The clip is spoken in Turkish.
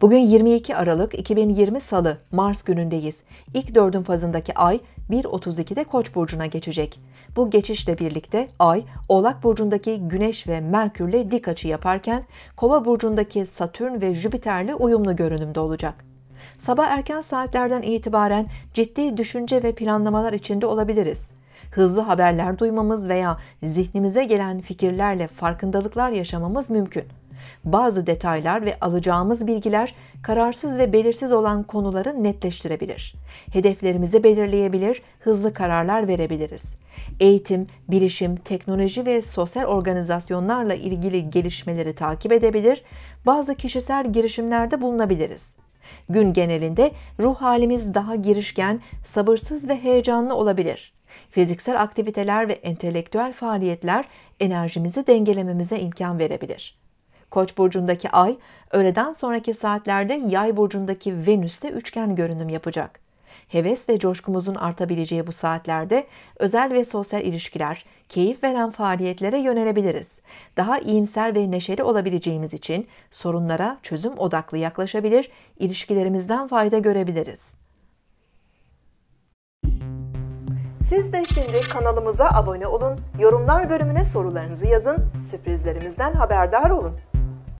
Bugün 22 Aralık 2020 Salı Mars günündeyiz. İlk dördün fazındaki ay 1.32'de Koç burcuna geçecek. Bu geçişle birlikte ay Oğlak burcundaki Güneş ve Merkürle dik açı yaparken Kova burcundaki Satürn ve Jüpiterle uyumlu görünümde olacak. Sabah erken saatlerden itibaren ciddi düşünce ve planlamalar içinde olabiliriz hızlı haberler duymamız veya zihnimize gelen fikirlerle farkındalıklar yaşamamız mümkün. Bazı detaylar ve alacağımız bilgiler kararsız ve belirsiz olan konuları netleştirebilir. Hedeflerimizi belirleyebilir, hızlı kararlar verebiliriz. Eğitim, bilişim, teknoloji ve sosyal organizasyonlarla ilgili gelişmeleri takip edebilir, bazı kişisel girişimlerde bulunabiliriz. Gün genelinde ruh halimiz daha girişken, sabırsız ve heyecanlı olabilir. Fiziksel aktiviteler ve entelektüel faaliyetler enerjimizi dengelememize imkan verebilir. Koç burcundaki Ay öğleden sonraki saatlerde Yay burcundaki Venüs'te üçgen görünüm yapacak. Heves ve coşkumuzun artabileceği bu saatlerde özel ve sosyal ilişkiler, keyif veren faaliyetlere yönelebiliriz. Daha iyimser ve neşeli olabileceğimiz için sorunlara çözüm odaklı yaklaşabilir, ilişkilerimizden fayda görebiliriz. Siz de şimdi kanalımıza abone olun, yorumlar bölümüne sorularınızı yazın, sürprizlerimizden haberdar olun.